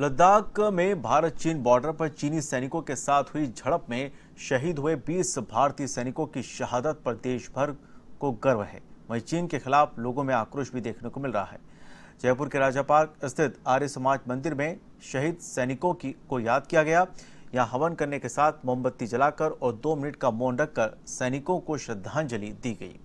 लद्दाख में भारत चीन बॉर्डर पर चीनी सैनिकों के साथ हुई झड़प में शहीद हुए 20 भारतीय सैनिकों की शहादत पर देश भर को गर्व है वहीं चीन के खिलाफ लोगों में आक्रोश भी देखने को मिल रहा है जयपुर के राजा पार्क स्थित आर्य समाज मंदिर में शहीद सैनिकों की को याद किया गया यहाँ हवन करने के साथ मोमबत्ती जलाकर और दो मिनट का मौन रखकर सैनिकों को श्रद्धांजलि दी गई